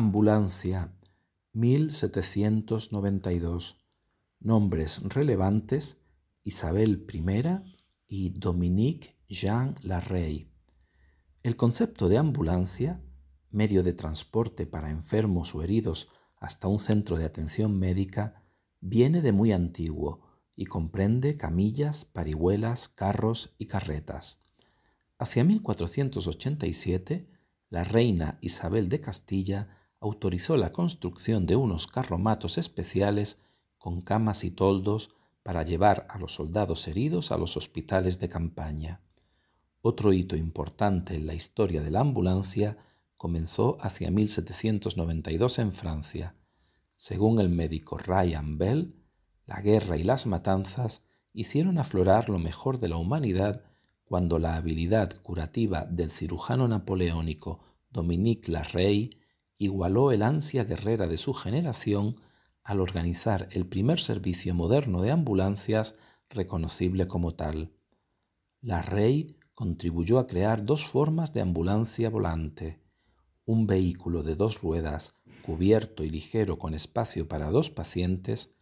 Ambulancia, 1792. Nombres relevantes, Isabel I y Dominique Jean Larrey. El concepto de ambulancia, medio de transporte para enfermos o heridos hasta un centro de atención médica, viene de muy antiguo y comprende camillas, parihuelas, carros y carretas. Hacia 1487, la reina Isabel de Castilla autorizó la construcción de unos carromatos especiales con camas y toldos para llevar a los soldados heridos a los hospitales de campaña. Otro hito importante en la historia de la ambulancia comenzó hacia 1792 en Francia. Según el médico Ryan Bell, la guerra y las matanzas hicieron aflorar lo mejor de la humanidad cuando la habilidad curativa del cirujano napoleónico Dominique Larrey igualó el ansia guerrera de su generación al organizar el primer servicio moderno de ambulancias reconocible como tal. La Rey contribuyó a crear dos formas de ambulancia volante, un vehículo de dos ruedas cubierto y ligero con espacio para dos pacientes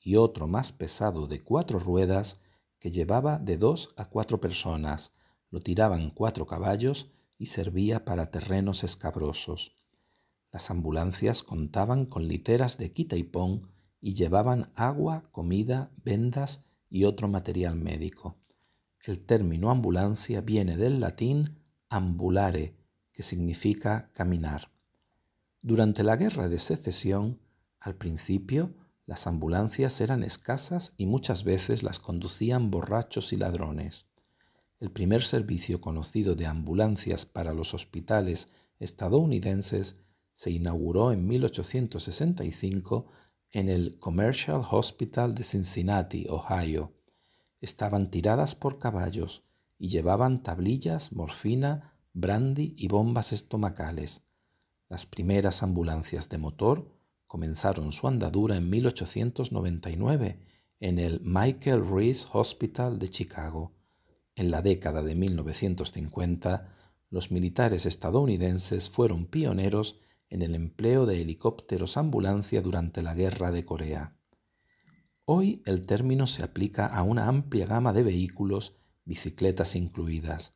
y otro más pesado de cuatro ruedas que llevaba de dos a cuatro personas, lo tiraban cuatro caballos y servía para terrenos escabrosos. Las ambulancias contaban con literas de quita y pon y llevaban agua, comida, vendas y otro material médico. El término ambulancia viene del latín ambulare, que significa caminar. Durante la Guerra de Secesión, al principio, las ambulancias eran escasas y muchas veces las conducían borrachos y ladrones. El primer servicio conocido de ambulancias para los hospitales estadounidenses se inauguró en 1865 en el Commercial Hospital de Cincinnati, Ohio. Estaban tiradas por caballos y llevaban tablillas, morfina, brandy y bombas estomacales. Las primeras ambulancias de motor comenzaron su andadura en 1899 en el Michael Reese Hospital de Chicago. En la década de 1950, los militares estadounidenses fueron pioneros en el empleo de helicópteros ambulancia durante la Guerra de Corea. Hoy el término se aplica a una amplia gama de vehículos, bicicletas incluidas.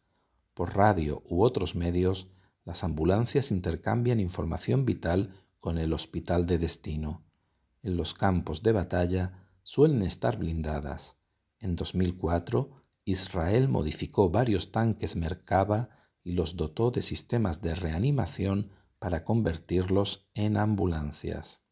Por radio u otros medios, las ambulancias intercambian información vital con el hospital de destino. En los campos de batalla suelen estar blindadas. En 2004, Israel modificó varios tanques Merkava y los dotó de sistemas de reanimación para convertirlos en ambulancias.